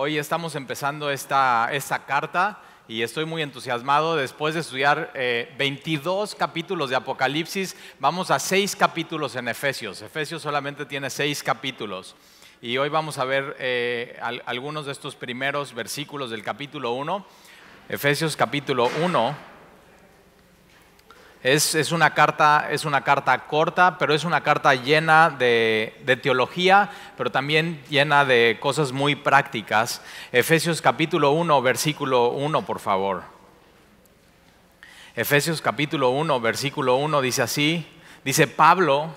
Hoy estamos empezando esta, carta y estoy muy entusiasmado. Después de estudiar 22 eh, capítulos de Apocalipsis, vamos a 6 capítulos en Efesios. Efesios solamente tiene 6 capítulos. Y hoy vamos a ver eh, algunos de estos primeros versículos del capítulo 1. Efesios capítulo 1 es, una carta, es una carta corta, pero es una carta llena de, de, teología, pero también llena de cosas muy prácticas. Efesios capítulo 1, versículo 1, por favor. Efesios capítulo 1, versículo 1 dice así, dice Pablo,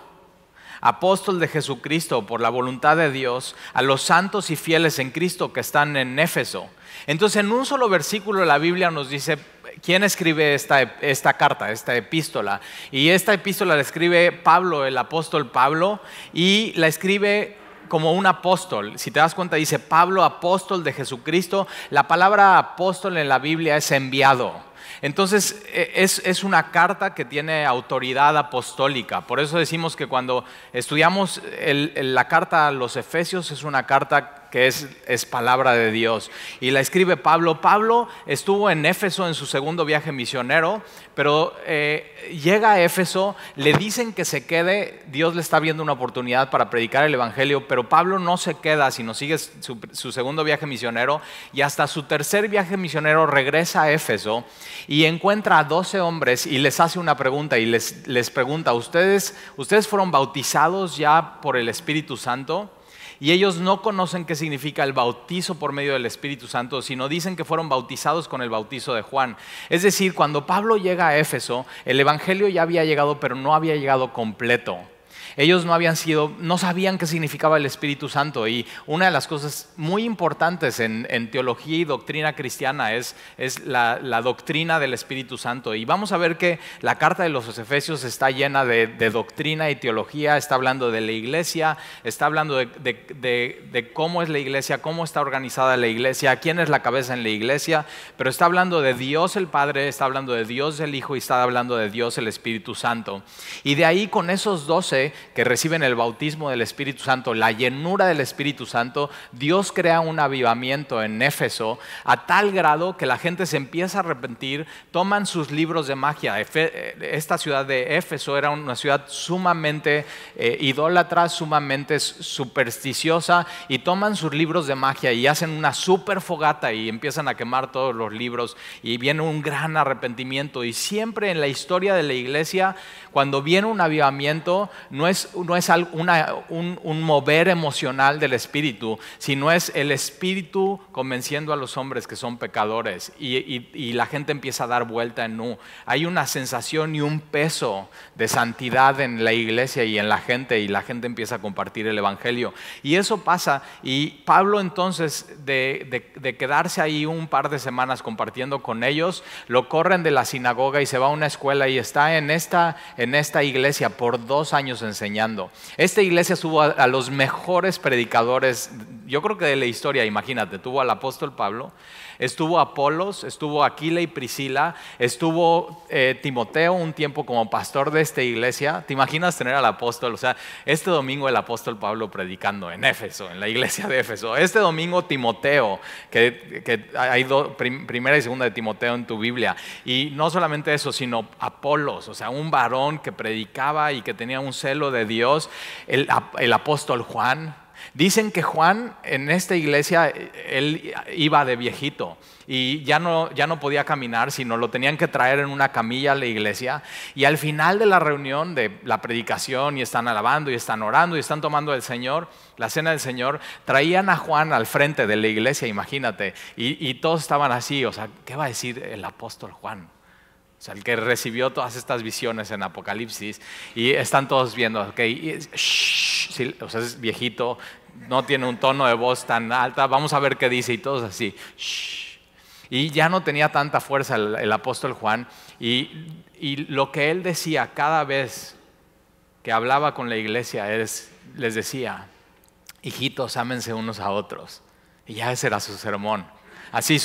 apóstol de Jesucristo por la voluntad de Dios, a los santos y fieles en Cristo que están en Éfeso. Entonces en un solo versículo la Biblia nos dice ¿Quién escribe esta, esta, carta, esta epístola? Y esta epístola la escribe Pablo, el apóstol Pablo, y la escribe como un apóstol. Si te das cuenta, dice Pablo, apóstol de Jesucristo. La palabra apóstol en la Biblia es enviado. Entonces, e, es, una carta que tiene autoridad apostólica. Por eso decimos que cuando estudiamos la carta a los Efesios, es una carta que es, es, palabra de Dios. Y la escribe Pablo. Pablo estuvo en Éfeso en su segundo viaje misionero, pero eh, llega a Éfeso, le dicen que se quede, Dios le está viendo una oportunidad para predicar el Evangelio, pero Pablo no se queda, sino sigue su, segundo viaje misionero y hasta su tercer viaje misionero regresa a Éfeso y encuentra a 12 hombres y les hace una pregunta y les, les pregunta, ¿ustedes, ¿ustedes fueron bautizados ya por el Espíritu Santo? y ellos no conocen qué significa el bautizo por medio del Espíritu Santo, sino dicen que fueron bautizados con el bautizo de Juan. Es decir, cuando Pablo llega a Éfeso, el Evangelio ya había llegado, pero no había llegado completo. Ellos no habían sido, no sabían qué significaba el Espíritu Santo y una de las cosas muy importantes en, teología y doctrina cristiana es, la, doctrina del Espíritu Santo. Y vamos a ver que la carta de los Efesios está llena de, doctrina y teología, está hablando de la iglesia, está hablando de, cómo es la iglesia, cómo está organizada la iglesia, quién es la cabeza en la iglesia, pero está hablando de Dios el Padre, está hablando de Dios el Hijo y está hablando de Dios el Espíritu Santo. Y de ahí con esos doce que reciben el bautismo del Espíritu Santo, la llenura del Espíritu Santo, Dios crea un avivamiento en Éfeso a tal grado que la gente se empieza a arrepentir, toman sus libros de magia. Eh, esta ciudad de Éfeso era una ciudad sumamente eh, idólatra, sumamente supersticiosa, y toman sus libros de magia y hacen una super fogata y empiezan a quemar todos los libros y viene un gran arrepentimiento. Y siempre en la historia de la iglesia, cuando viene un avivamiento, no no es un, mover emocional del espíritu, sino es el espíritu convenciendo a los hombres que son pecadores y, la gente empieza a dar vuelta en no Hay una sensación y un peso de santidad en la iglesia y en la gente y la gente empieza a compartir el evangelio. Y eso pasa y Pablo entonces de, quedarse ahí un par de semanas compartiendo con ellos, lo corren de la sinagoga y se va a una escuela y está en esta, en esta iglesia por dos años en esta iglesia tuvo a, los mejores predicadores, yo creo que de la historia, imagínate, tuvo al apóstol Pablo, Estuvo Apolos, estuvo Aquila y Priscila, estuvo eh, Timoteo un tiempo como pastor de esta iglesia. ¿Te imaginas tener al apóstol? O sea, este domingo el apóstol Pablo predicando en Éfeso, en la iglesia de Éfeso. Este domingo Timoteo, que, hay primera y segunda de Timoteo en tu Biblia. Y no solamente eso, sino Apolos, o sea, un varón que predicaba y que tenía un celo de Dios. el apóstol Juan, Dicen que Juan en esta iglesia, él iba de viejito y ya no, ya no podía caminar, sino lo tenían que traer en una camilla a la iglesia. Y al final de la reunión, de la predicación, y están alabando, y están orando, y están tomando el Señor, la cena del Señor, traían a Juan al frente de la iglesia, imagínate. Y, y todos estaban así, o sea, ¿qué va a decir el apóstol Juan? O sea, el que recibió todas estas visiones en Apocalipsis y están todos viendo, ok, o sea, es viejito, no tiene un tono de voz tan alta, vamos a ver qué dice y todos así. Y ya no tenía tanta fuerza el, apóstol Juan y, lo que él decía cada vez que hablaba con la iglesia es, les decía, hijitos, ámense unos a otros. Y ya ese era su sermón. Así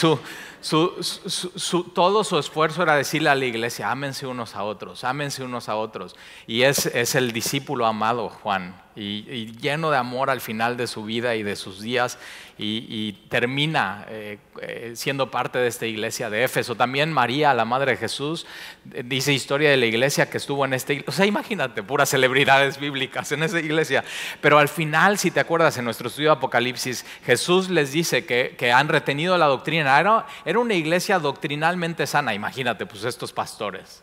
todo su esfuerzo era decirle a la iglesia, ámense unos a otros, ámense unos a otros. Y es el discípulo amado Juan, y, lleno de amor al final de su vida y de sus días y, termina eh, eh, siendo parte de esta iglesia de Éfeso. También María, la madre de Jesús, eh, dice historia de la iglesia que estuvo en esta iglesia. O sea, imagínate, puras celebridades bíblicas en esa iglesia. Pero al final, si te acuerdas, en nuestro estudio de Apocalipsis, Jesús les dice que, han retenido la doctrina. era una iglesia doctrinalmente sana, imagínate, pues estos pastores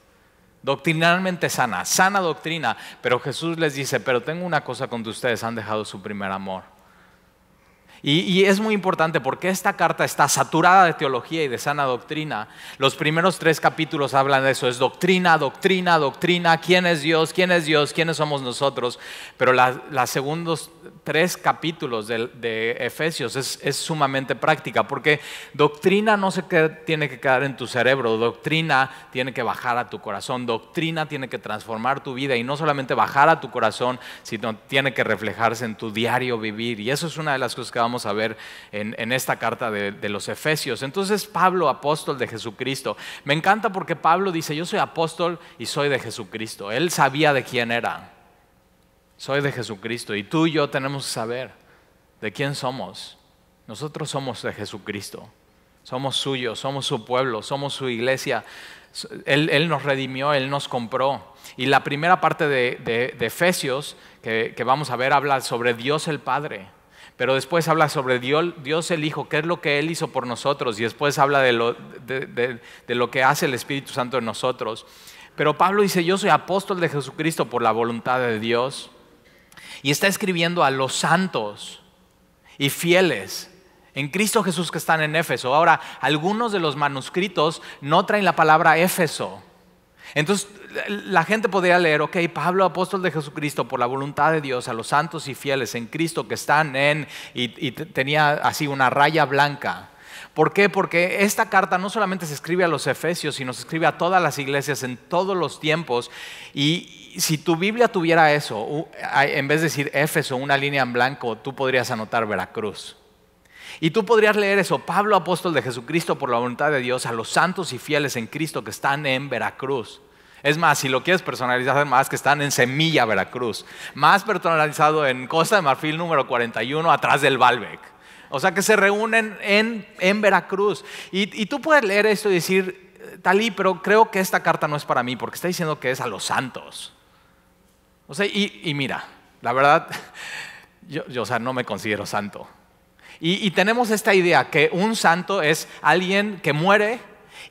doctrinalmente sana, sana doctrina, pero Jesús les dice, pero tengo una cosa contra ustedes, han dejado su primer amor. Y, es muy importante porque esta carta está saturada de teología y de sana doctrina. Los primeros tres capítulos hablan de eso, es doctrina, doctrina, doctrina, quién es Dios, quién es Dios, quiénes somos nosotros. Pero las segundos tres capítulos de, Efesios es, sumamente práctica, porque doctrina no se tiene que quedar en tu cerebro, doctrina tiene que bajar a tu corazón, doctrina tiene que transformar tu vida y no solamente bajar a tu corazón, sino tiene que reflejarse en tu diario vivir. Y eso es una de las cosas que vamos a ver en, esta carta de, de los Efesios. Entonces Pablo, apóstol de Jesucristo, me encanta porque Pablo dice, yo soy apóstol y soy de Jesucristo. Él sabía de quién era soy de Jesucristo y tú y yo tenemos que saber de quién somos. Nosotros somos de Jesucristo, somos suyos, somos su pueblo, somos su iglesia. Él, nos redimió, Él nos compró. Y la primera parte de, de, Efesios que, vamos a ver habla sobre Dios el Padre, pero después habla sobre Dios, Dios el Hijo, qué es lo que Él hizo por nosotros, y después habla de lo, de lo que hace el Espíritu Santo en nosotros. Pero Pablo dice, yo soy apóstol de Jesucristo por la voluntad de Dios y está escribiendo a los santos y fieles en Cristo Jesús que están en Éfeso. Ahora, algunos de los manuscritos no traen la palabra Éfeso. Entonces, la gente podría leer, ok, Pablo, apóstol de Jesucristo, por la voluntad de Dios, a los santos y fieles en Cristo que están en, y, y tenía así una raya blanca. ¿Por qué? Porque esta carta no solamente se escribe a los efesios, sino se escribe a todas las iglesias en todos los tiempos. Y si tu Biblia tuviera eso, en vez de decir Éfeso, una línea en blanco, tú podrías anotar Veracruz. Y tú podrías leer eso, Pablo apóstol de Jesucristo por la voluntad de Dios, a los santos y fieles en Cristo que están en Veracruz. Es más, si lo quieres personalizar más, que están en Semilla, Veracruz. Más personalizado en Costa de Marfil número 41, atrás del Balbec. O sea, que se reúnen en, en Veracruz. Y, tú puedes leer esto y decir, eh, Talí, pero creo que esta carta no es para mí, porque está diciendo que es a los santos. O sea, y, mira, la verdad, yo, o sea, no me considero santo. Y, tenemos esta idea que un santo es alguien que muere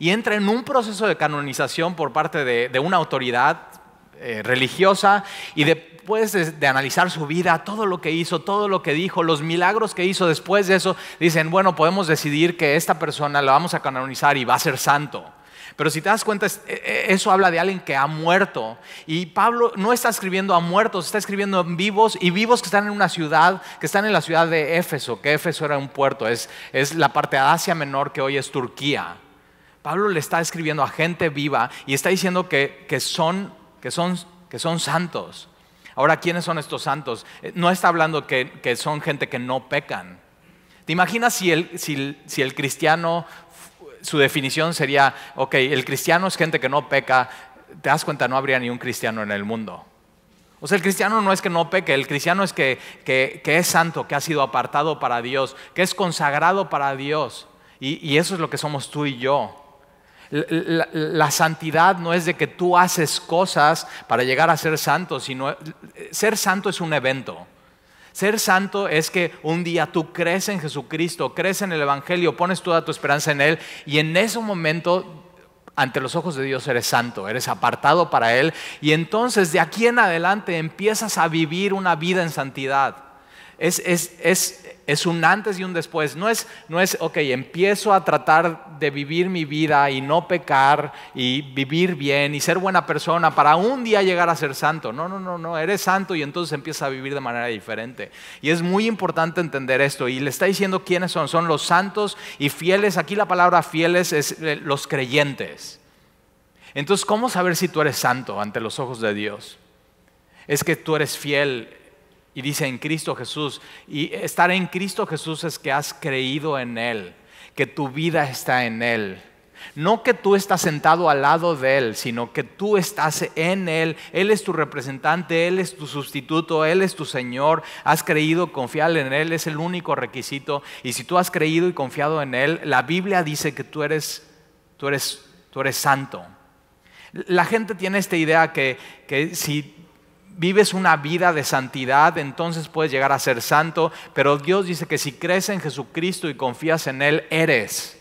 y entra en un proceso de canonización por parte de, una autoridad eh, religiosa y de después de, analizar su vida, todo lo que hizo, todo lo que dijo, los milagros que hizo después de eso, dicen, bueno, podemos decidir que esta persona la vamos a canonizar y va a ser santo. Pero si te das cuenta, e, e, eso habla de alguien que ha muerto. Y Pablo no está escribiendo a muertos, está escribiendo a vivos y vivos que están en una ciudad, que están en la ciudad de Éfeso, que Éfeso era un puerto, es, la parte de Asia Menor que hoy es Turquía. Pablo le está escribiendo a gente viva y está diciendo que son santos. Ahora, ¿quiénes son estos santos? Eh, no está hablando que, son gente que no pecan. ¿Te imaginas si el, cristiano, su definición sería, ok, el cristiano es gente que no peca, te das cuenta, no habría ni un cristiano en el mundo. O sea, el cristiano no es que no peque, el cristiano es que, es santo, que ha sido apartado para Dios, que es consagrado para Dios. y eso es lo que somos tú y yo la, santidad no es de que tú haces cosas para llegar a ser santo, sino eh, ser santo es un evento. Ser santo es que un día tú crees en Jesucristo, crees en el Evangelio, pones toda tu esperanza en Él y en ese momento ante los ojos de Dios eres santo, eres apartado para Él y entonces de aquí en adelante empiezas a vivir una vida en santidad. Es, un antes y un después. No es, no es, ok, empiezo a tratar de vivir mi vida y no pecar y vivir bien y ser buena persona para un día llegar a ser santo. No, no, no, no, eres santo y entonces empiezas a vivir de manera diferente. Y es muy importante entender esto. Y le está diciendo quiénes son. Son los santos y fieles. Aquí la palabra fieles es eh, los creyentes. Entonces, ¿cómo saber si tú eres santo ante los ojos de Dios? Es que tú eres fiel y dice en Cristo Jesús. Y estar en Cristo Jesús es que has creído en Él que tu vida está en Él. No que tú estás sentado al lado de Él, sino que tú estás en Él. Él es tu representante, Él es tu sustituto, Él es tu Señor. Has creído, confiar en Él es el único requisito. Y si tú has creído y confiado en Él, la Biblia dice que tú eres, tú eres, tú eres santo. La gente tiene esta idea que, que si vives una vida de santidad, entonces puedes llegar a ser santo, pero Dios dice que si crees en Jesucristo y confías en Él, eres,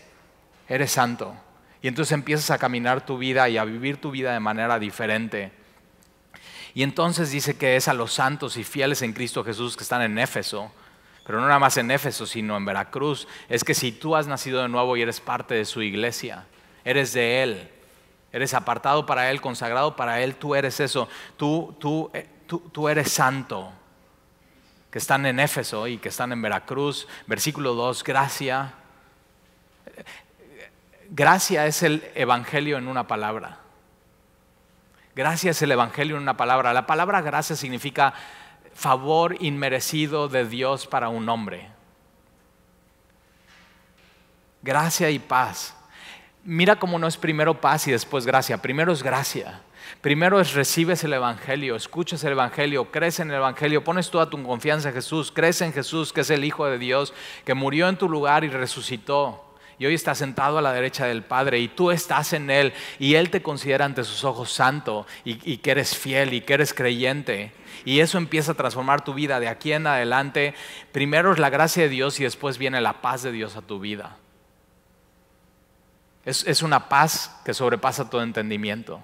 eres santo. Y entonces empiezas a caminar tu vida y a vivir tu vida de manera diferente. Y entonces dice que es a los santos y fieles en Cristo Jesús que están en Éfeso, pero no nada más en Éfeso, sino en Veracruz, es que si tú has nacido de nuevo y eres parte de su iglesia, eres de Él Eres apartado para Él, consagrado para Él, tú eres eso. Tú, eh, tú, tú, eres santo. Que están en Éfeso y que están en Veracruz. Versículo 2, gracia. Gracia es el Evangelio en una palabra. Gracia es el Evangelio en una palabra. La palabra gracia significa favor inmerecido de Dios para un hombre. Gracia y paz mira cómo no es primero paz y después gracia, primero es gracia. Primero es recibes el Evangelio, escuchas el Evangelio, crees en el Evangelio, pones toda tu confianza en Jesús, crees en Jesús que es el Hijo de Dios, que murió en tu lugar y resucitó. Y hoy está sentado a la derecha del Padre y tú estás en Él y Él te considera ante sus ojos santo y, y que eres fiel y que eres creyente. Y eso empieza a transformar tu vida de aquí en adelante. Primero es la gracia de Dios y después viene la paz de Dios a tu vida. Es, una paz que sobrepasa todo entendimiento.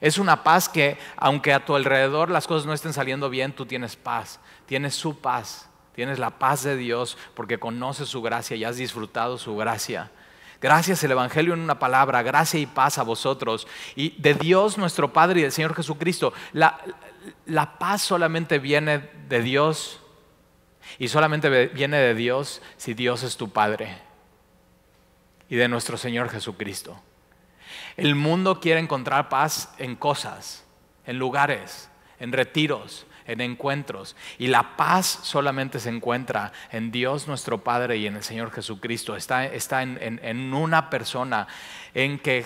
Es una paz que, aunque a tu alrededor las cosas no estén saliendo bien, tú tienes paz, tienes su paz, tienes la paz de Dios porque conoces su gracia y has disfrutado su gracia. Gracias el Evangelio en una palabra, gracia y paz a vosotros. Y de Dios nuestro Padre y del Señor Jesucristo. la paz solamente viene de Dios y solamente viene de Dios si Dios es tu Padre y de nuestro Señor Jesucristo. El mundo quiere encontrar paz en cosas, en lugares, en retiros, en encuentros. Y la paz solamente se encuentra en Dios nuestro Padre y en el Señor Jesucristo. Está, en una persona en que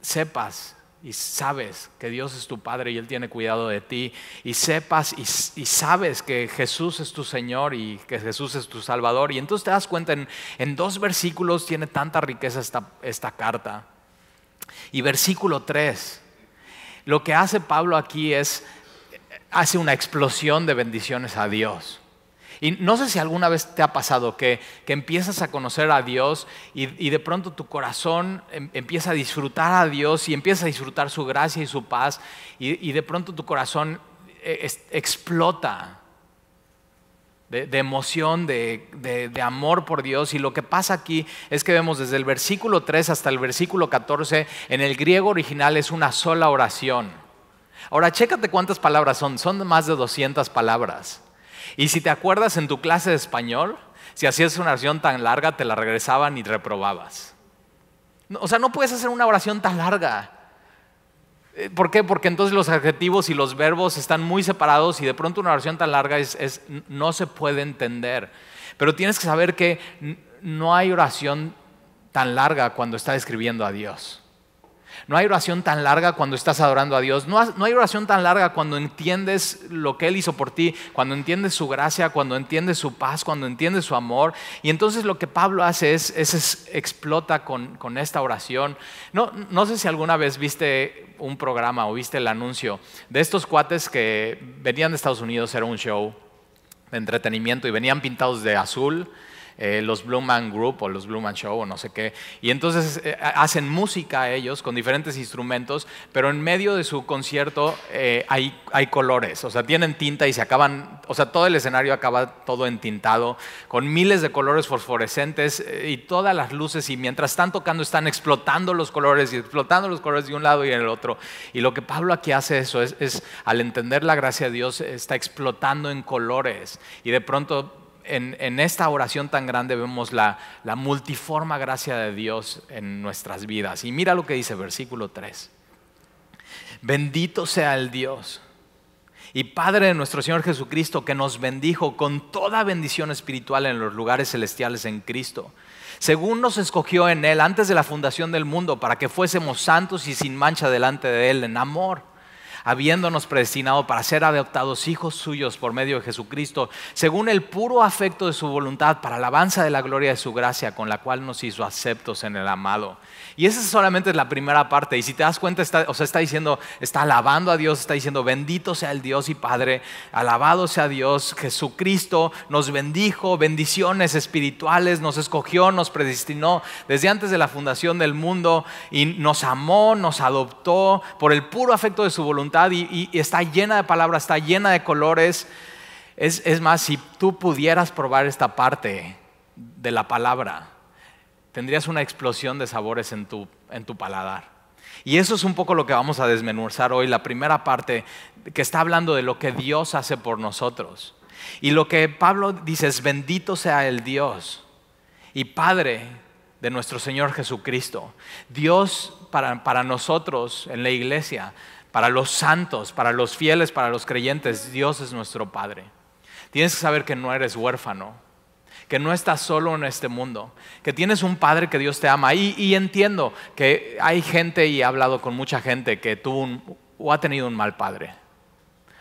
sepas y sabes que Dios es tu Padre y Él tiene cuidado de ti, y sepas y, sabes que Jesús es tu Señor y que Jesús es tu Salvador. Y entonces te das cuenta, en, dos versículos tiene tanta riqueza esta, carta. Y versículo 3, lo que hace Pablo aquí es, hace una explosión de bendiciones a Dios. Y no sé si alguna vez te ha pasado que, empiezas a conocer a Dios y, de pronto tu corazón em, empieza a disfrutar a Dios y empieza a disfrutar su gracia y su paz y, de pronto tu corazón eh, explota de, emoción, de, de amor por Dios. Y lo que pasa aquí es que vemos desde el versículo 3 hasta el versículo 14, en el griego original es una sola oración. Ahora, chécate cuántas palabras son. Son más de 200 palabras. Y si te acuerdas en tu clase de español, si hacías una oración tan larga, te la regresaban y reprobabas. O sea, no puedes hacer una oración tan larga. Eh, ¿Por qué? Porque entonces los adjetivos y los verbos están muy separados y de pronto una oración tan larga es, no se puede entender. Pero tienes que saber que no hay oración tan larga cuando estás escribiendo a Dios. No hay oración tan larga cuando estás adorando a Dios. No, hay oración tan larga cuando entiendes lo que Él hizo por ti, cuando entiendes su gracia, cuando entiendes su paz, cuando entiendes su amor. Y entonces lo que Pablo hace es, es, explota con, esta oración. No, no sé si alguna vez viste un programa o viste el anuncio de estos cuates que venían de Estados Unidos, era un show de entretenimiento y venían pintados de azul eh, los Blue Man Group o los Blue Man Show o no sé qué. Y entonces eh, hacen música ellos con diferentes instrumentos, pero en medio de su concierto eh, hay, hay colores, o sea, tienen tinta y se acaban, o sea, todo el escenario acaba todo entintado, con miles de colores fosforescentes y todas las luces y mientras están tocando están explotando los colores y explotando los colores de un lado y en el otro. Y lo que Pablo aquí hace eso es, es al entender la gracia de Dios, está explotando en colores y de pronto en, esta oración tan grande vemos la, multiforme multiforma gracia de Dios en nuestras vidas. Y mira lo que dice versículo 3. Bendito sea el Dios y Padre de nuestro Señor Jesucristo, que nos bendijo con toda bendición espiritual en los lugares celestiales en Cristo, según nos escogió en Él antes de la fundación del mundo, para que fuésemos santos y sin mancha delante de Él en amor habiéndonos predestinado para ser adoptados hijos suyos por medio de Jesucristo, según el puro afecto de su voluntad, para alabanza de la gloria de su gracia, con la cual nos hizo aceptos en el amado. Y esa solamente es la primera parte. Y si te das cuenta, está, o sea, está diciendo, está alabando a Dios, está diciendo, bendito sea el Dios y Padre, alabado sea Dios, Jesucristo nos bendijo, bendiciones espirituales, nos escogió, nos predestinó desde antes de la fundación del mundo y nos amó, nos adoptó por el puro afecto de su voluntad y, está llena de palabras, está llena de colores. Es, más, si tú pudieras probar esta parte de la palabra, tendrías una explosión de sabores en tu, en tu paladar. Y eso es un poco lo que vamos a desmenuzar hoy, la primera parte que está hablando de lo que Dios hace por nosotros. Y lo que Pablo dice es, bendito sea el Dios y Padre de nuestro Señor Jesucristo. Dios para, para nosotros en la iglesia para los santos, para los fieles, para los creyentes. Dios es nuestro Padre. Tienes que saber que no eres huérfano, que no estás solo en este mundo, que tienes un Padre que Dios te ama. Y, entiendo que hay gente, y he hablado con mucha gente, que tuvo o ha tenido un mal padre.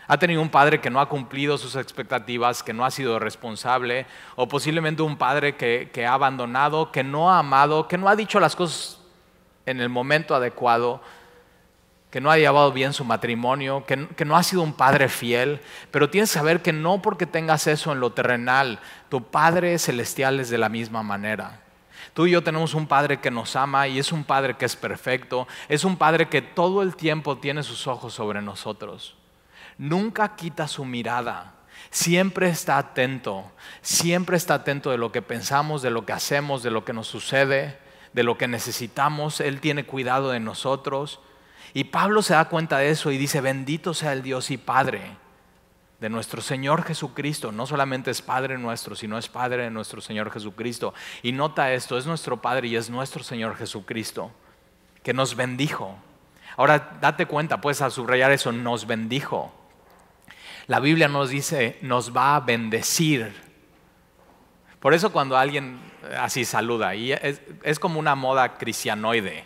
Ha tenido un padre que no ha cumplido sus expectativas, que no ha sido responsable, o posiblemente un padre que ha abandonado, que no ha amado, que no ha dicho las cosas en el momento adecuado que no ha llevado bien su matrimonio, que, no ha sido un padre fiel, pero tienes que saber que no porque tengas eso en lo terrenal, tu Padre Celestial es de la misma manera. Tú y yo tenemos un Padre que nos ama y es un Padre que es perfecto, es un Padre que todo el tiempo tiene sus ojos sobre nosotros. Nunca quita su mirada, siempre está atento, siempre está atento de lo que pensamos, de lo que hacemos, de lo que nos sucede, de lo que necesitamos. Él tiene cuidado de nosotros. Y Pablo se da cuenta de eso y dice, bendito sea el Dios y Padre de nuestro Señor Jesucristo. No solamente es Padre nuestro, sino es Padre de nuestro Señor Jesucristo. Y nota esto, es nuestro Padre y es nuestro Señor Jesucristo, que nos bendijo. Ahora, date cuenta, pues, al subrayar eso, nos bendijo. La Biblia nos dice, nos va a bendecir. Por eso cuando alguien eh, así saluda, y es, es como una moda cristianoide,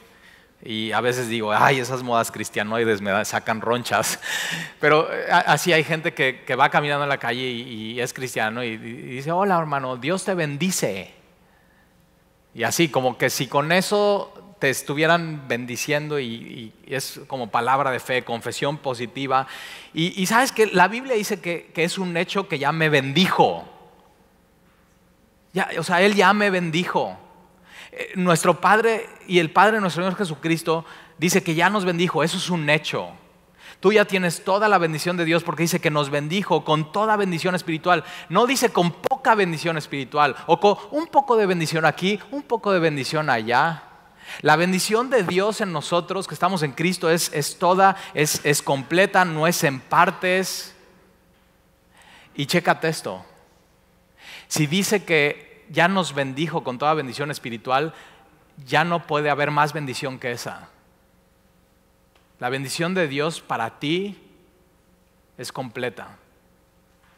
y a veces digo, ay, esas modas cristianoides me sacan ronchas. Pero eh, así hay gente que, va caminando en la calle y, es cristiano y, dice, hola hermano, Dios te bendice. Y así, como que si con eso te estuvieran bendiciendo y, es como palabra de fe, confesión positiva. Y, sabes que la Biblia dice que, es un hecho que ya me bendijo. Ya, o sea, Él ya me bendijo. Eh, nuestro Padre y el Padre nuestro Señor Jesucristo dice que ya nos bendijo, eso es un hecho. Tú ya tienes toda la bendición de Dios porque dice que nos bendijo con toda bendición espiritual. No dice con poca bendición espiritual o con un poco de bendición aquí, un poco de bendición allá. La bendición de Dios en nosotros que estamos en Cristo es, es toda, es, es completa, no es en partes. Y chécate esto. Si dice que ya nos bendijo con toda bendición espiritual, ya no puede haber más bendición que esa. La bendición de Dios para ti es completa.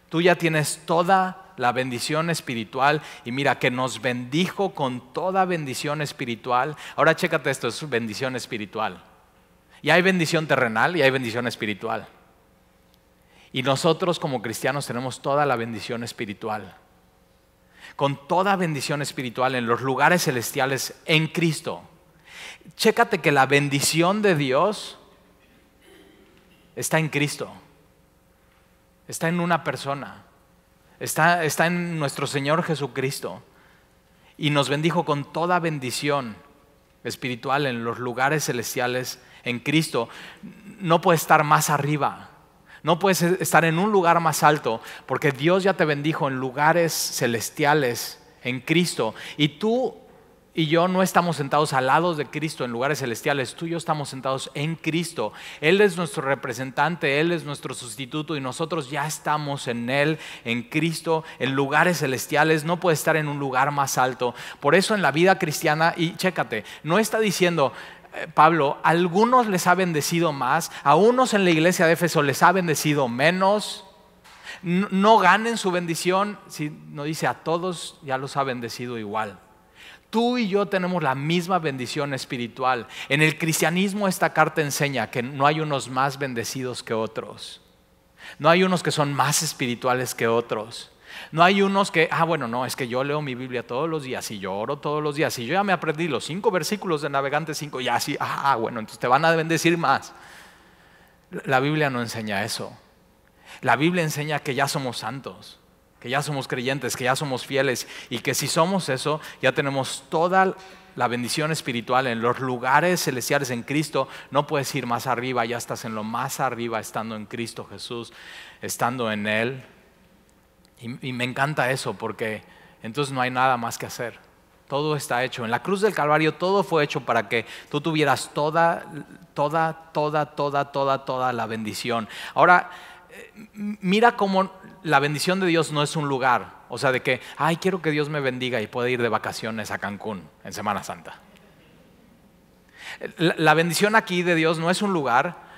Tú ya tienes toda la bendición espiritual y mira que nos bendijo con toda bendición espiritual. Ahora chécate esto, es bendición espiritual. Y hay bendición terrenal y hay bendición espiritual. Y nosotros como cristianos tenemos toda la bendición espiritual con toda bendición espiritual en los lugares celestiales en Cristo. Chécate que la bendición de Dios está en Cristo, está en una persona, está, está en nuestro Señor Jesucristo y nos bendijo con toda bendición espiritual en los lugares celestiales en Cristo. No puede estar más arriba no puedes e-, estar en un lugar más alto porque Dios ya te bendijo en lugares celestiales en Cristo. Y tú y yo no estamos sentados al lado de Cristo en lugares celestiales, tú y yo estamos sentados en Cristo. Él es nuestro representante, Él es nuestro sustituto y nosotros ya estamos en Él, en Cristo, en lugares celestiales. No puedes estar en un lugar más alto. Por eso en la vida cristiana, y chécate, no está diciendo, eh, Pablo, a algunos les ha bendecido más, a unos en la iglesia de Éfeso les ha bendecido menos. No, no ganen su bendición, si no dice a todos ya los ha bendecido igual. Tú y yo tenemos la misma bendición espiritual. En el cristianismo esta carta enseña que no hay unos más bendecidos que otros. No hay unos que son más espirituales que otros. No hay unos que, ah, bueno, no, es que yo leo mi Biblia todos los días y yo oro todos los días y yo ya me aprendí los cinco versículos de Navegante 5 y así, ah, bueno, entonces te van a bendecir más. La Biblia no enseña eso. La Biblia enseña que ya somos santos, que ya somos creyentes, que ya somos fieles y que si somos eso, ya tenemos toda la bendición espiritual en los lugares celestiales en Cristo. No puedes ir más arriba, ya estás en lo más arriba estando en Cristo Jesús, estando en Él, y, me encanta eso porque entonces no hay nada más que hacer. Todo está hecho. En la cruz del Calvario todo fue hecho para que tú tuvieras toda, toda, toda, toda, toda, toda la bendición. Ahora, eh, mira cómo la bendición de Dios no es un lugar. O sea, de que, ay, quiero que Dios me bendiga y pueda ir de vacaciones a Cancún en Semana Santa. La bendición aquí de Dios no es un lugar,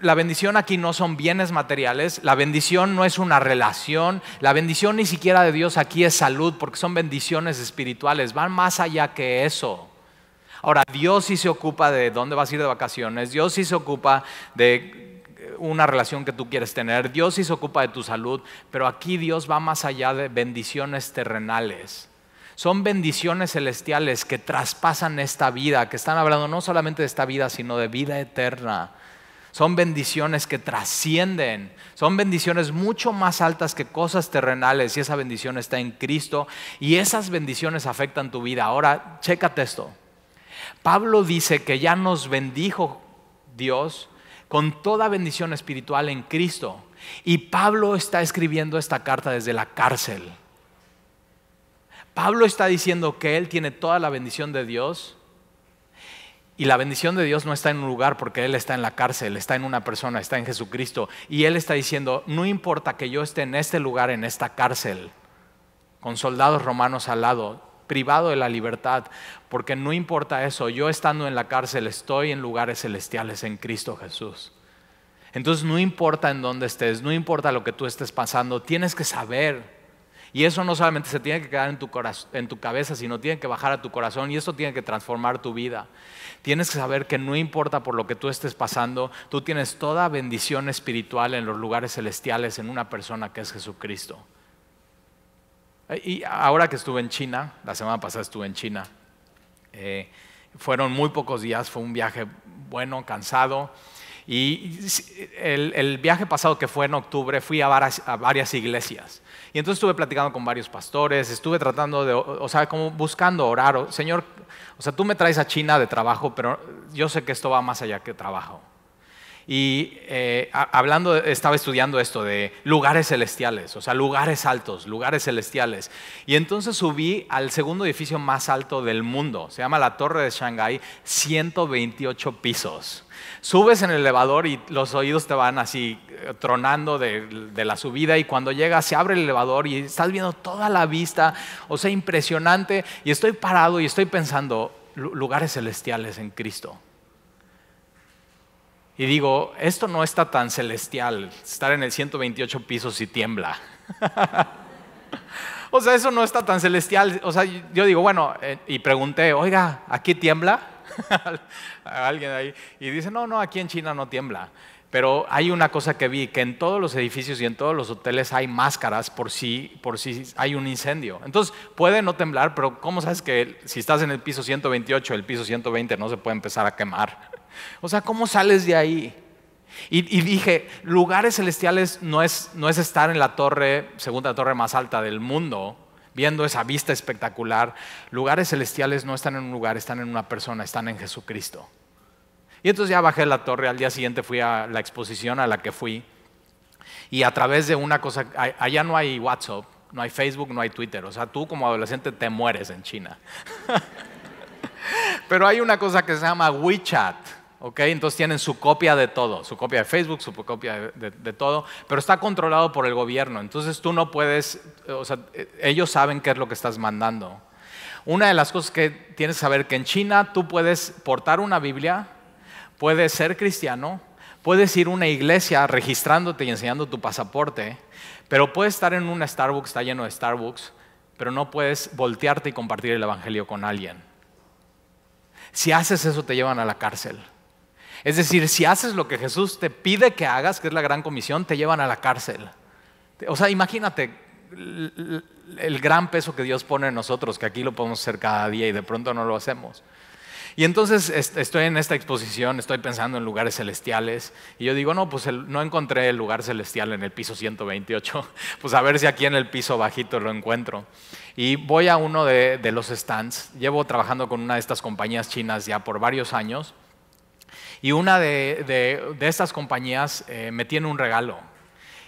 la bendición aquí no son bienes materiales, la bendición no es una relación, la bendición ni siquiera de Dios aquí es salud, porque son bendiciones espirituales, van más allá que eso. Ahora, Dios sí se ocupa de dónde vas a ir de vacaciones, Dios sí se ocupa de una relación que tú quieres tener, Dios sí se ocupa de tu salud, pero aquí Dios va más allá de bendiciones terrenales. Son bendiciones celestiales que traspasan esta vida, que están hablando no solamente de esta vida, sino de vida eterna. Son bendiciones que trascienden, son bendiciones mucho más altas que cosas terrenales y esa bendición está en Cristo y esas bendiciones afectan tu vida. Ahora, chécate esto. Pablo dice que ya nos bendijo Dios con toda bendición espiritual en Cristo. Y Pablo está escribiendo esta carta desde la cárcel. Pablo está diciendo que él tiene toda la bendición de Dios y la bendición de Dios no está en un lugar porque Él está en la cárcel, está en una persona, está en Jesucristo. Y Él está diciendo, no importa que yo esté en este lugar, en esta cárcel, con soldados romanos al lado, privado de la libertad, porque no importa eso, yo estando en la cárcel estoy en lugares celestiales en Cristo Jesús. Entonces no importa en dónde estés, no importa lo que tú estés pasando, tienes que saber y eso no solamente se tiene que quedar en tu, cabeza, sino tiene que bajar a tu corazón y eso tiene que transformar tu vida. Tienes que saber que no importa por lo que tú estés pasando, tú tienes toda bendición espiritual en los lugares celestiales en una persona que es Jesucristo. Eh, y ahora que estuve en China, la semana pasada estuve en China, eh, fueron muy pocos días, fue un viaje bueno, cansado y el, viaje pasado que fue en octubre fui a varias, a varias, iglesias. Y entonces estuve platicando con varios pastores, estuve tratando de, o sea, como buscando orar, Señor, o sea, tú me traes a China de trabajo, pero yo sé que esto va más allá que trabajo. Y eh, hablando, estaba estudiando esto de lugares celestiales, o sea, lugares altos, lugares celestiales. Y entonces subí al segundo edificio más alto del mundo, se llama la Torre de Shanghái, 128 pisos. Subes en el elevador y los oídos te van así eh, tronando de, la subida y cuando llegas se abre el elevador y estás viendo toda la vista, o sea, impresionante. Y estoy parado y estoy pensando, lugares celestiales en Cristo. Y digo, esto no está tan celestial, estar en el 128 pisos y tiembla. o sea, eso no está tan celestial. O sea, yo digo, bueno, eh", y pregunté, oiga, ¿aquí tiembla? a alguien ahí. Y dice, no, no, aquí en China no tiembla. Pero hay una cosa que vi, que en todos los edificios y en todos los hoteles hay máscaras por si, por si hay un incendio. Entonces puede no temblar, pero ¿cómo sabes que si estás en el piso 128, el piso 120 no se puede empezar a quemar? O sea, ¿cómo sales de ahí? Y, dije, lugares celestiales no es, no es estar en la torre, segunda torre más alta del mundo, viendo esa vista espectacular. Lugares celestiales no están en un lugar, están en una persona, están en Jesucristo. Y entonces ya bajé la torre, al día siguiente fui a la exposición a la que fui. Y a través de una cosa, allá no hay WhatsApp, no hay Facebook, no hay Twitter. O sea, tú como adolescente te mueres en China. Pero hay una cosa que se llama WeChat. Entonces tienen su copia de todo, su copia de Facebook, su copia de, todo, pero está controlado por el gobierno. Entonces tú no puedes, eh, o sea, eh, ellos saben qué es lo que estás mandando. Una de las cosas que tienes que saber que en China tú puedes portar una Biblia, puedes ser cristiano, puedes ir a una iglesia registrándote y enseñando tu pasaporte, pero puedes estar en una Starbucks, está lleno de Starbucks, pero no puedes voltearte y compartir el Evangelio con alguien. Si haces eso te llevan a la cárcel. Es decir, si haces lo que Jesús te pide que hagas, que es la gran comisión, te llevan a la cárcel. O sea, imagínate el gran peso que Dios pone en nosotros, que aquí lo podemos hacer cada día y de pronto no lo hacemos. Y entonces estoy en esta exposición, estoy pensando en lugares celestiales y yo digo, no, pues no encontré el lugar celestial en el piso 128, pues a ver si aquí en el piso bajito lo encuentro. Y voy a uno de, los stands, llevo trabajando con una de estas compañías chinas ya por varios años y una de, de, estas compañías eh, me tiene un regalo.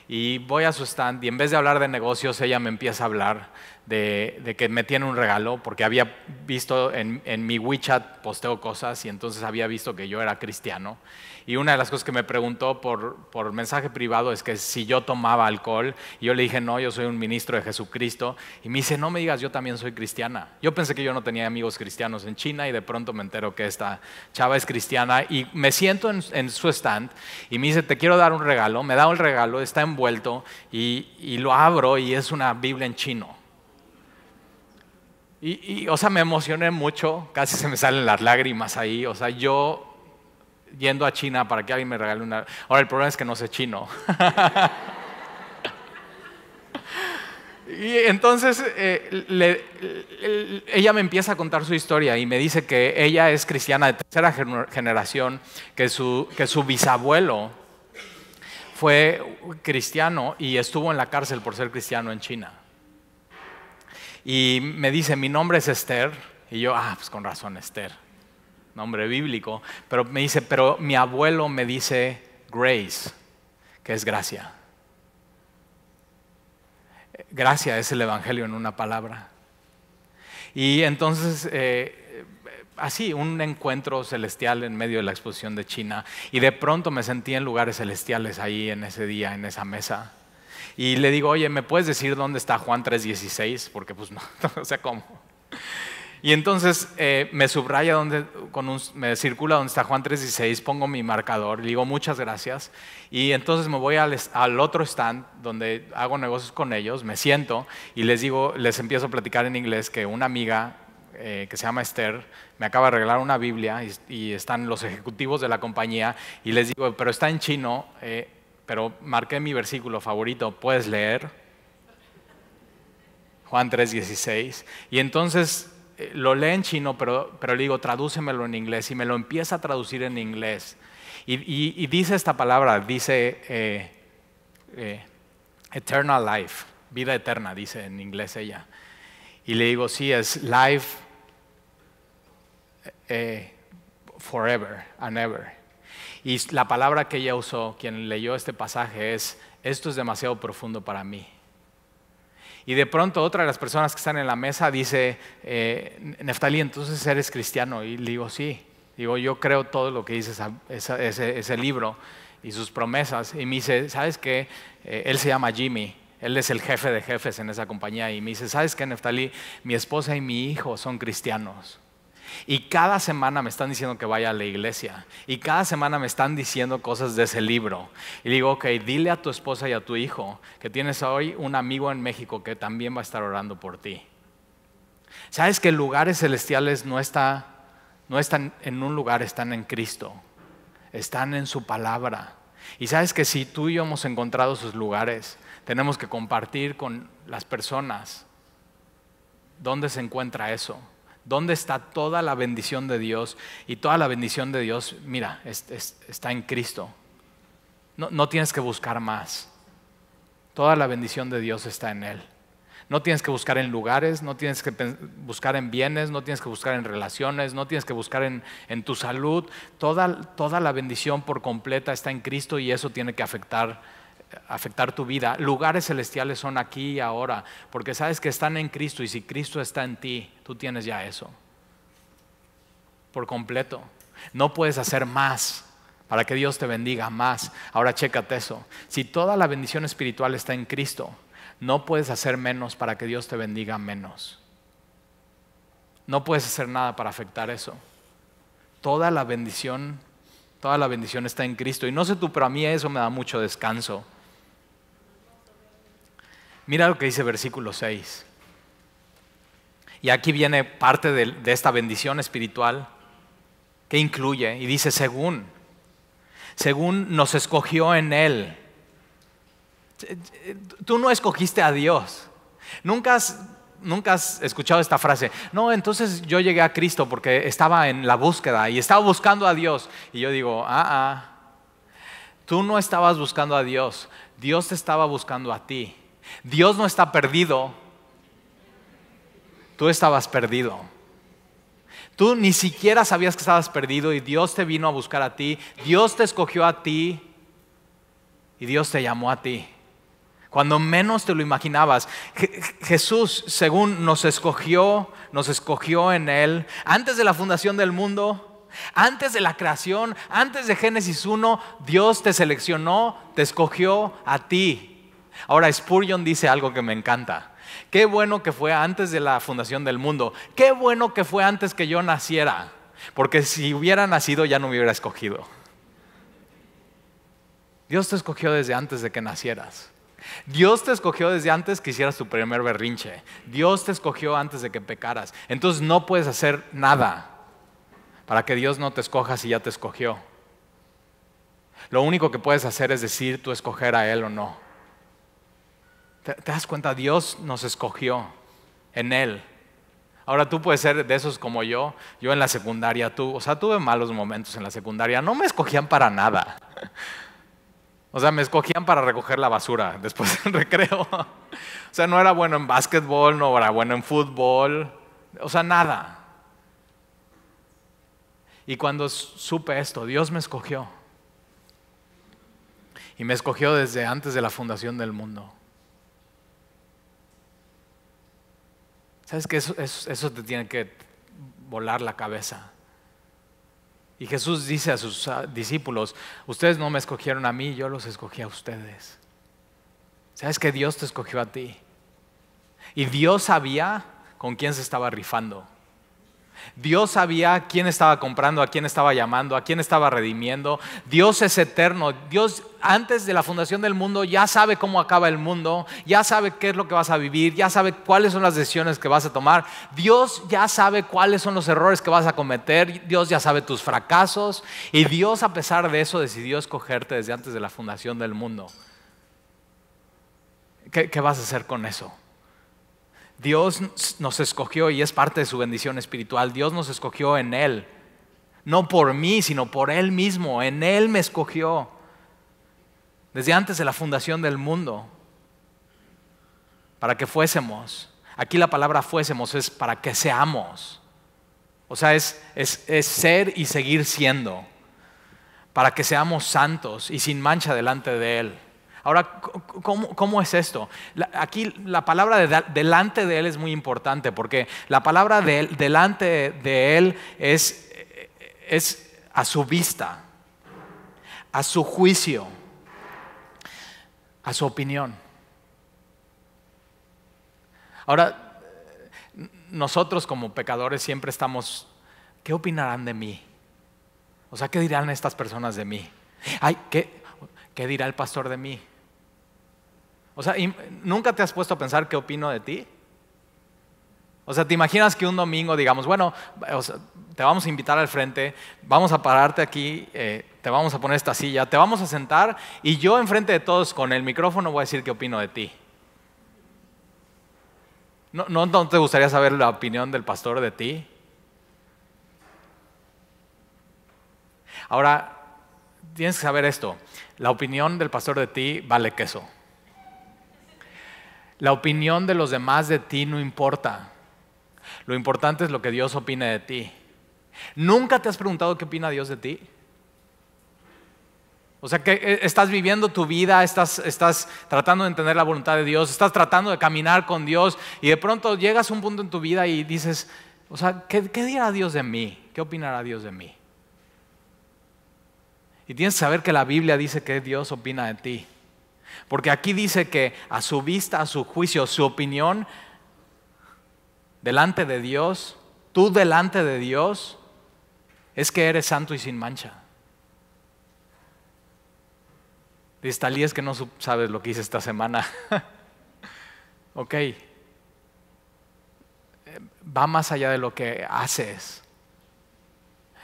Y voy a su stand y en vez de hablar de negocios, ella me empieza a hablar de, que me tiene un regalo, porque había visto en, en mi WeChat posteo cosas y entonces había visto que yo era cristiano. Y una de las cosas que me preguntó por, mensaje privado es que si yo tomaba alcohol, y yo le dije, no, yo soy un ministro de Jesucristo. Y me dice, no me digas, yo también soy cristiana. Yo pensé que yo no tenía amigos cristianos en China y de pronto me entero que esta chava es cristiana. Y me siento en, su stand y me dice, te quiero dar un regalo. Me da un regalo, está envuelto y, lo abro y es una Biblia en chino. Y, y, o sea, me emocioné mucho, casi se me salen las lágrimas ahí. O sea, yo yendo a China para que alguien me regale una... Ahora el problema es que no sé chino. Y entonces eh, ella me empieza a contar su historia y me dice que ella es cristiana de tercera generación, que su, que su bisabuelo fue cristiano y estuvo en la cárcel por ser cristiano en China. Y me dice, mi nombre es Esther. Y yo, ah, pues con razón, Esther nombre bíblico, pero me dice, pero mi abuelo me dice grace, que es gracia. Gracia es el Evangelio en una palabra. Y entonces, eh, así, un encuentro celestial en medio de la exposición de China, y de pronto me sentí en lugares celestiales ahí en ese día, en esa mesa. Y le digo, oye, ¿me puedes decir dónde está Juan 3.16? Porque pues no, no sé cómo. Y entonces eh, me subraya donde, con me circula donde está Juan 3.16, pongo mi marcador, le digo muchas gracias. Y entonces me voy al, otro stand donde hago negocios con ellos, me siento y les digo, les empiezo a platicar en inglés que una amiga eh, que se llama Esther me acaba de regalar una Biblia y, están los ejecutivos de la compañía y les digo, pero está en chino, eh, pero marqué mi versículo favorito, puedes leer. Juan 3:16. Y entonces eh, lo lee en chino, pero, le digo, tradúcemelo en inglés y me lo empieza a traducir en inglés. Y, dice esta palabra, dice eh, eh, eternal life, vida eterna, dice en inglés ella. Y le digo, sí, es life forever and ever. Y la palabra que ella usó, quien leyó este pasaje, es, esto es demasiado profundo para mí. Y de pronto otra de las personas que están en la mesa dice, eh, Neftali, Neftalí, entonces eres cristiano. Y le digo, sí. Digo, yo creo todo lo que dice ese, libro y sus promesas. Y me dice, ¿sabes qué? Eh, él se llama Jimmy. Él es el jefe de jefes en esa compañía. Y me dice, ¿sabes qué, Neftalí? Mi esposa y mi hijo son cristianos. Y cada semana me están diciendo que vaya a la iglesia. Y cada semana me están diciendo cosas de ese libro. Y digo, ok, dile a tu esposa y a tu hijo que tienes hoy un amigo en México que también va a estar orando por ti. Sabes que lugares celestiales no, no están en un lugar, están en Cristo. Están en su palabra. Y sabes que si tú y yo hemos encontrado sus lugares, tenemos que compartir con las personas dónde se encuentra eso. ¿Dónde está toda la bendición de Dios? Y toda la bendición de Dios, mira, está en Cristo. No, tienes que buscar más. Toda la bendición de Dios está en Él. No tienes que buscar en lugares, no tienes que buscar en bienes, no tienes que buscar en relaciones, no tienes que buscar en, tu salud. Toda, toda la bendición por completa está en Cristo y eso tiene que afectar afectar tu vida. Lugares celestiales son aquí y ahora, porque sabes que están en Cristo y si Cristo está en ti, tú tienes ya eso. Por completo. No puedes hacer más para que Dios te bendiga más. Ahora chécate eso. Si toda la bendición espiritual está en Cristo, no puedes hacer menos para que Dios te bendiga menos. No puedes hacer nada para afectar eso. Toda la bendición, toda la bendición está en Cristo. Y no sé tú, pero a mí eso me da mucho descanso. Mira lo que dice versículo 6. Y aquí viene parte de, esta bendición espiritual que incluye y dice según, según nos escogió en Él. Tú no escogiste a Dios. Nunca has, nunca has escuchado esta frase. No, entonces yo llegué a Cristo porque estaba en la búsqueda y estaba buscando a Dios. Y yo digo, ah, ah, tú no estabas buscando a Dios. Dios te estaba buscando a ti. Dios no está perdido. Tú estabas perdido. Tú ni siquiera sabías que estabas perdido y Dios te vino a buscar a ti. Dios te escogió a ti y Dios te llamó a ti. Cuando menos te lo imaginabas, Jesús, según nos escogió, nos escogió en Él, antes de la fundación del mundo, antes de la creación, antes de Génesis 1, Dios te seleccionó, te escogió a ti. Ahora Spurgeon dice algo que me encanta. Qué bueno que fue antes de la fundación del mundo. Qué bueno que fue antes que yo naciera. Porque si hubiera nacido ya no me hubiera escogido. Dios te escogió desde antes de que nacieras. Dios te escogió desde antes que hicieras tu primer berrinche. Dios te escogió antes de que pecaras. Entonces no puedes hacer nada para que Dios no te escoja si ya te escogió. Lo único que puedes hacer es decir tú escoger a Él o no. ¿Te, das cuenta? Dios nos escogió en Él. Ahora tú puedes ser de esos como yo. Yo en la secundaria, tú, o sea, tuve malos momentos en la secundaria. No me escogían para nada. O sea, me escogían para recoger la basura después del recreo. O sea, no era bueno en básquetbol, no era bueno en fútbol. O sea, nada. Y cuando supe esto, Dios me escogió. Y me escogió desde antes de la fundación del mundo. ¿Sabes que eso, eso, te tiene que volar la cabeza. Y Jesús dice a sus ah, discípulos, ustedes no me escogieron a mí, yo los escogí a ustedes. ¿Sabes que Dios te escogió a ti? Y Dios sabía con quién se estaba rifando. Dios sabía quién estaba comprando, a quién estaba llamando, a quién estaba redimiendo. Dios es eterno. Dios antes de la fundación del mundo ya sabe cómo acaba el mundo, ya sabe qué es lo que vas a vivir, ya sabe cuáles son las decisiones que vas a tomar. Dios ya sabe cuáles son los errores que vas a cometer, Dios ya sabe tus fracasos y Dios a pesar de eso decidió escogerte desde antes de la fundación del mundo. qué vas a hacer con eso? Dios nos escogió y es parte de su bendición espiritual. Dios nos escogió en Él. No por mí, sino por Él mismo. En Él me escogió. Desde antes de la fundación del mundo. Para que fuésemos. Aquí la palabra fuésemos es para que seamos. O sea, es, es ser y seguir siendo. Para que seamos santos y sin mancha delante de Él. Ahora, ¿cómo, es esto? aquí la palabra delante de Él es muy importante porque la palabra delante de Él e-, es, a su vista, a su juicio, a su opinión. Ahora, nosotros como pecadores siempre estamos, ¿qué opinarán de mí? O sea, ¿qué dirán estas personas de mí? Ay, ¿qué dirá el pastor de mí? O sea, ¿nunca te has puesto a pensar qué opino de ti? O sea, ¿te imaginas que un domingo digamos, bueno, te vamos a invitar al frente, vamos a pararte aquí, eh, te vamos a poner esta silla, te vamos a sentar y yo enfrente de todos con el micrófono voy a decir qué opino de ti? no te gustaría saber la opinión del pastor de ti? Ahora, tienes que saber esto, la opinión del pastor de ti vale queso. La opinión de los demás de ti no importa. Lo importante es lo que Dios opine de ti. ¿Nunca te has preguntado qué opina Dios de ti? O sea, que eh, estás viviendo tu vida, estás, tratando de entender la voluntad de Dios, estás tratando de caminar con Dios y de pronto llegas a un punto en tu vida y dices, o sea, ¿qué, qué dirá Dios de mí? ¿Qué opinará Dios de mí? Y tienes que saber que la Biblia dice que Dios opina de ti. Porque aquí dice que a su vista, a su juicio, su opinión, delante de Dios, tú delante de Dios, es que eres santo y sin mancha. Dice, es que no sabes lo que hice esta semana. ok. Eh, va más allá de lo que haces.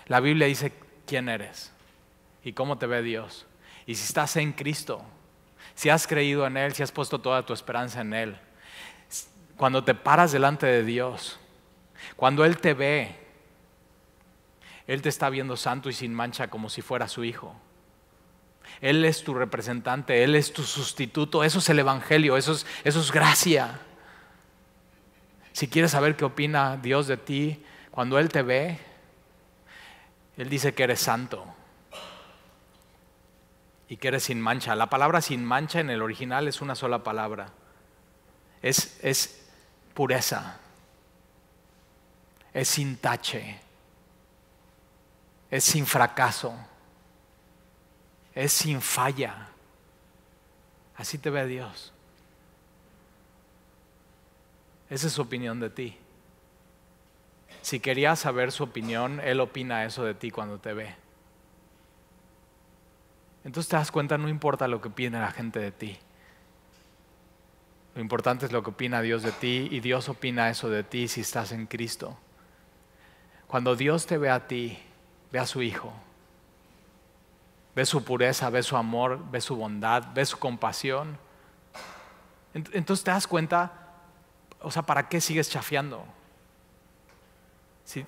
La Biblia dice quién eres y cómo te ve Dios. Y si estás en Cristo, si has creído en Él, si has puesto toda tu esperanza en Él, cuando te paras delante de Dios, cuando Él te ve, Él te está viendo santo y sin mancha como si fuera su hijo. Él es tu representante, Él es tu sustituto, eso es el Evangelio, eso es, gracia. Si quieres saber qué opina Dios de ti, cuando Él te ve, Él dice que eres santo y que eres sin mancha. La palabra sin mancha en el original es una sola palabra. Es, es pureza. Es sin tache. Es sin fracaso. Es sin falla. Así te ve Dios. Esa es su opinión de ti. Si querías saber su opinión, Él opina eso de ti cuando te ve. Entonces te das cuenta, no importa lo que opine la gente de ti. Lo importante es lo que opina Dios de ti y Dios opina eso de ti si estás en Cristo. Cuando Dios te ve a ti, ve a su Hijo, ve su pureza, ve su amor, ve su bondad, ve su compasión. Entonces te das cuenta, o sea, ¿para qué sigues chafiando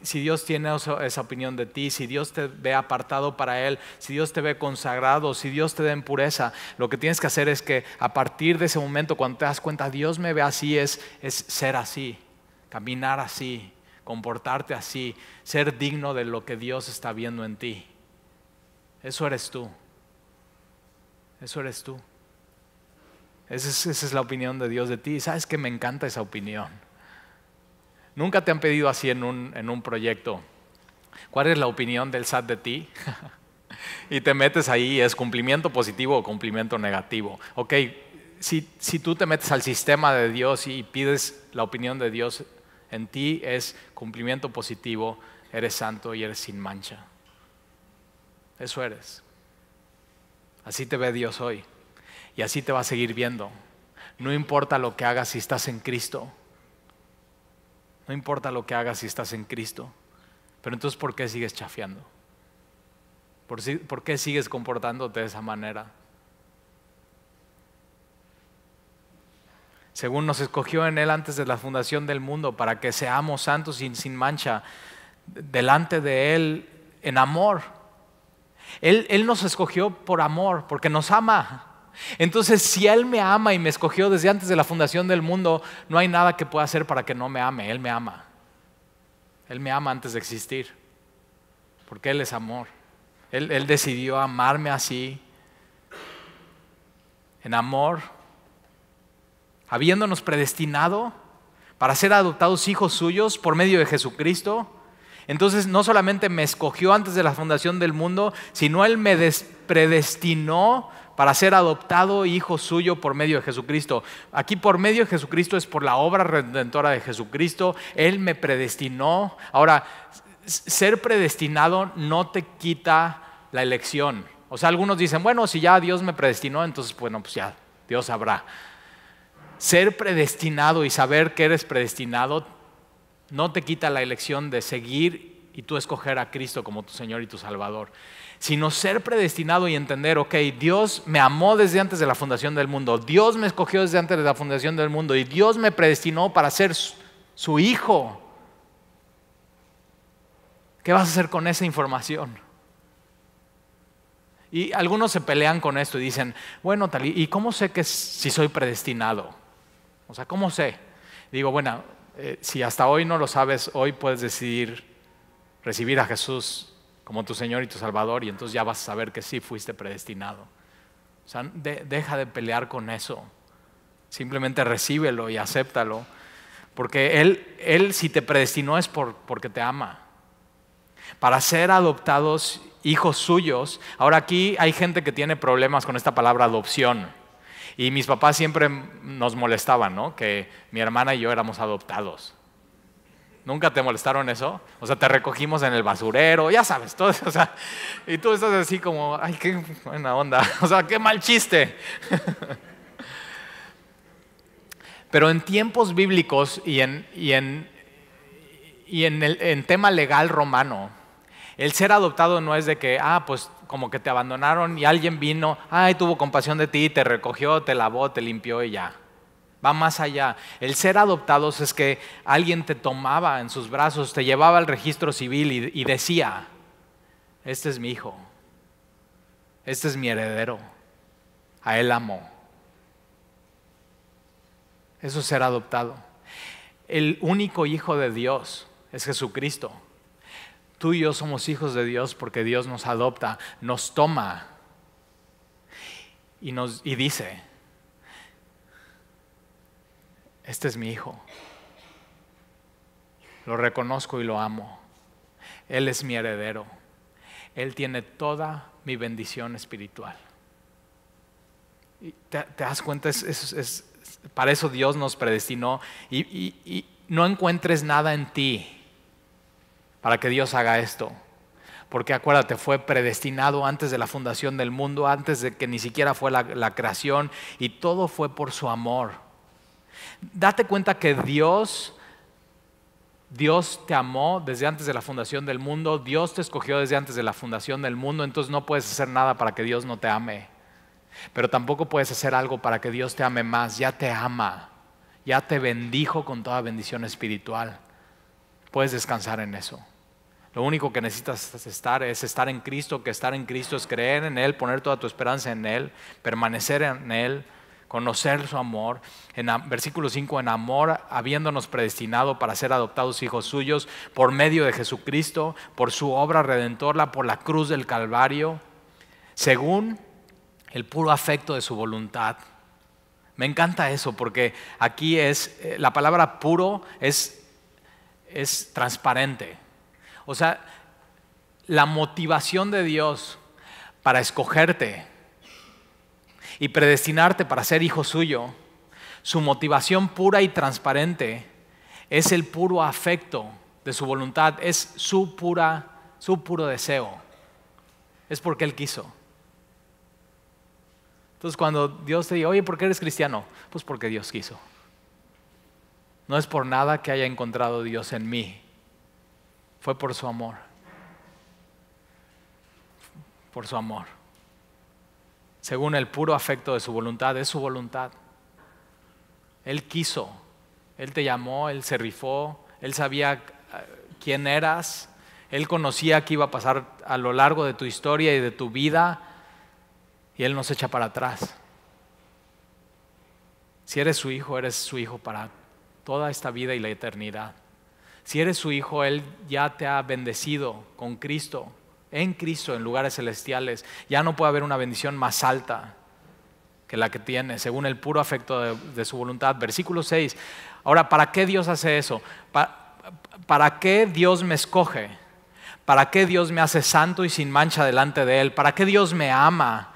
si, Dios tiene esa opinión de ti, si Dios te ve apartado para Él, si Dios te ve consagrado, si Dios te da en pureza, lo que tienes que hacer es que a partir de ese momento, cuando te das cuenta, Dios me ve así, es, ser así, caminar así, comportarte así, ser digno de lo que Dios está viendo en ti. Eso eres tú. Eso eres tú. Esa es, la opinión de Dios de ti. ¿Sabes que me encanta esa opinión? Nunca te han pedido así en un, proyecto. ¿Cuál es la opinión del SAT de ti? y te metes ahí, ¿es cumplimiento positivo o cumplimiento negativo? Ok, si, si, tú te metes al sistema de Dios y pides la opinión de Dios en ti, es cumplimiento positivo, eres santo y eres sin mancha. Eso eres. Así te ve Dios hoy. Y así te va a seguir viendo. No importa lo que hagas si estás en Cristo. No importa lo que hagas si estás en Cristo. Pero entonces, ¿por qué sigues chafeando? ¿Por, qué sigues comportándote de esa manera? Según nos escogió en Él antes de la fundación del mundo, para que seamos santos y sin mancha, delante de Él en amor. Él, él nos escogió por amor, porque nos ama. Entonces, si Él me ama y me escogió desde antes de la fundación del mundo, no hay nada que pueda hacer para que no me ame. Él me ama. Él me ama antes de existir. Porque Él es amor. Él, decidió amarme así, en amor, habiéndonos predestinado para ser adoptados hijos suyos por medio de Jesucristo. Entonces no solamente me escogió antes de la fundación del mundo, sino Él me predestinó para ser adoptado hijo suyo por medio de Jesucristo. Aquí por medio de Jesucristo es por la obra redentora de Jesucristo. Él me predestinó. Ahora, ser predestinado no te quita la elección. O sea, algunos dicen, bueno, si ya Dios me predestinó, entonces, bueno, pues ya, Dios sabrá. Ser predestinado y saber que eres predestinado no te quita la elección de seguir y tú escoger a Cristo como tu Señor y tu Salvador sino ser predestinado y entender, ok, Dios me amó desde antes de la fundación del mundo, Dios me escogió desde antes de la fundación del mundo y Dios me predestinó para ser su, hijo. ¿Qué vas a hacer con esa información? Y algunos se pelean con esto y dicen, bueno, tal, ¿y cómo sé que si soy predestinado? O sea, ¿cómo sé? Digo, bueno, eh, si hasta hoy no lo sabes, hoy puedes decidir recibir a Jesús como tu Señor y tu Salvador y entonces ya vas a saber que sí fuiste predestinado. O sea, deja de pelear con eso. Simplemente recíbelo y acéptalo. Porque Él, él si te predestinó es porque te ama. Para ser adoptados hijos suyos. Ahora aquí hay gente que tiene problemas con esta palabra adopción. Y mis papás siempre nos molestaban, ¿no? Que mi hermana y yo éramos adoptados. ¿Nunca te molestaron eso? O sea, te recogimos en el basurero, ya sabes, todo eso. O sea, y tú estás así como, ay, qué buena onda. O sea, qué mal chiste. Pero en tiempos bíblicos y en, y en, el, en tema legal romano, el ser adoptado no es de que, ah, pues como que te abandonaron y alguien vino, ay, tuvo compasión de ti, te recogió, te lavó, te limpió y ya va más allá. El ser adoptados es que alguien te tomaba en sus brazos, te llevaba al registro civil y, decía, este es mi hijo, este es mi heredero, a él amo. Eso es ser adoptado. El único hijo de Dios es Jesucristo. Tú y yo somos hijos de Dios porque Dios nos adopta, nos toma y, nos, y dice, este es mi hijo. Lo reconozco y lo amo. Él es mi heredero. Él tiene toda mi bendición espiritual. Y te, das cuenta, para eso Dios nos predestinó. Y, no encuentres nada en ti para que Dios haga esto. Porque acuérdate, fue predestinado antes de la fundación del mundo, antes de que ni siquiera fue la creación, y todo fue por su amor Date cuenta que Dios, Dios te amó desde antes de la fundación del mundo, Dios te escogió desde antes de la fundación del mundo, entonces no puedes hacer nada para que Dios no te ame. Pero tampoco puedes hacer algo para que Dios te ame más, ya te ama, ya te bendijo con toda bendición espiritual. Puedes descansar en eso. Lo único que necesitas estar es estar en Cristo, que estar en Cristo es creer en Él, poner toda tu esperanza en Él, permanecer en Él, conocer su amor. En versículo 5, en amor, habiéndonos predestinado para ser adoptados hijos suyos por medio de Jesucristo, por su obra redentora, por la cruz del Calvario, según el puro afecto de su voluntad. Me encanta eso porque aquí es, eh, la palabra puro es, es transparente. O sea, la motivación de Dios para escogerte, y predestinarte para ser hijo suyo, su motivación pura y transparente es el puro afecto de su voluntad, es su, pura, su puro deseo. Es porque Él quiso. Entonces cuando Dios te dice, oye, ¿por qué eres cristiano? Pues porque Dios quiso. No es por nada que haya encontrado Dios en mí. Fue por su amor. Por su amor según el puro afecto de su voluntad, es su voluntad. Él quiso, Él te llamó, Él se rifó, Él sabía eh, quién eras, Él conocía qué iba a pasar a lo largo de tu historia y de tu vida, y Él nos echa para atrás. Si eres su hijo, eres su hijo para toda esta vida y la eternidad. Si eres su hijo, Él ya te ha bendecido con Cristo, en Cristo, en lugares celestiales. Ya no puede haber una bendición más alta que la que tiene, según el puro afecto de, su voluntad. Versículo 6. Ahora, ¿para qué Dios hace eso? ¿Para, qué Dios me escoge? ¿Para qué Dios me hace santo y sin mancha delante de Él? ¿Para qué Dios me ama?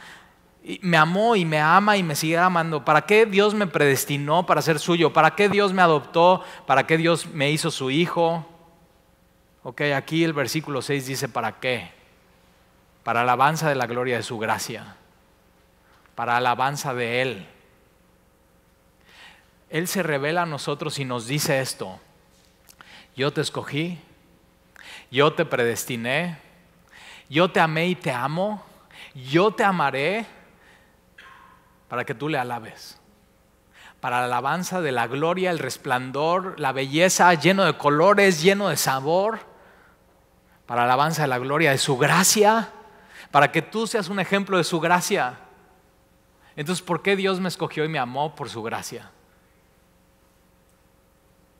me amó y me ama y me sigue amando. ¿Para qué Dios me predestinó para ser suyo? ¿Para qué Dios me adoptó? ¿Para qué Dios me hizo su hijo? Ok, aquí el versículo 6 dice, ¿para qué? para alabanza de la gloria de su gracia, para alabanza de Él. Él se revela a nosotros y nos dice esto, yo te escogí, yo te predestiné, yo te amé y te amo, yo te amaré para que tú le alabes, para la alabanza de la gloria, el resplandor, la belleza, lleno de colores, lleno de sabor, para la alabanza de la gloria de su gracia, para que tú seas un ejemplo de su gracia. Entonces, ¿por qué Dios me escogió y me amó por su gracia?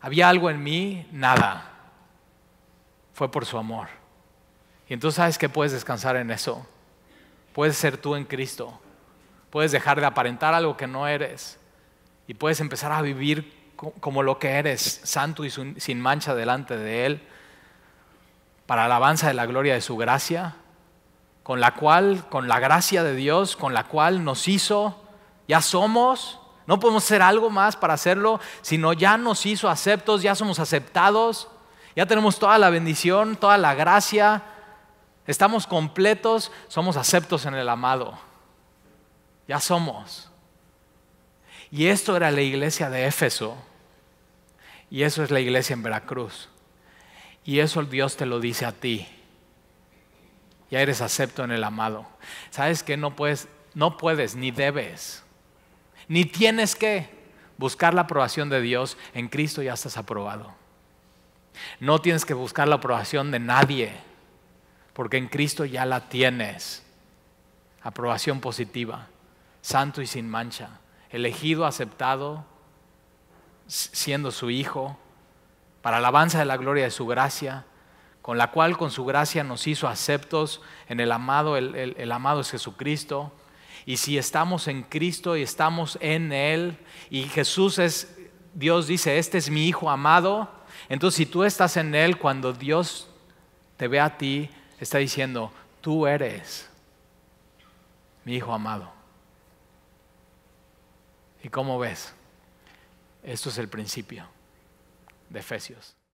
¿Había algo en mí? Nada. Fue por su amor. Y entonces sabes que puedes descansar en eso. Puedes ser tú en Cristo. Puedes dejar de aparentar algo que no eres. Y puedes empezar a vivir como lo que eres, santo y sin mancha delante de Él, para alabanza de la gloria de su gracia con la cual, con la gracia de Dios, con la cual nos hizo, ya somos, no podemos hacer algo más para hacerlo, sino ya nos hizo aceptos, ya somos aceptados, ya tenemos toda la bendición, toda la gracia, estamos completos, somos aceptos en el amado, ya somos. Y esto era la iglesia de Éfeso, y eso es la iglesia en Veracruz, y eso Dios te lo dice a ti. Ya eres acepto en el amado. ¿Sabes que No puedes, no puedes, ni debes, ni tienes que buscar la aprobación de Dios. En Cristo ya estás aprobado. No tienes que buscar la aprobación de nadie, porque en Cristo ya la tienes. Aprobación positiva, santo y sin mancha, elegido, aceptado, siendo su hijo, para alabanza de la gloria de su gracia con la cual con su gracia nos hizo aceptos en el amado, el, amado es Jesucristo. Y si estamos en Cristo y estamos en Él, y Jesús es, Dios dice, este es mi Hijo amado, entonces si tú estás en Él, cuando Dios te ve a ti, está diciendo, tú eres mi Hijo amado. ¿Y cómo ves? Esto es el principio de Efesios.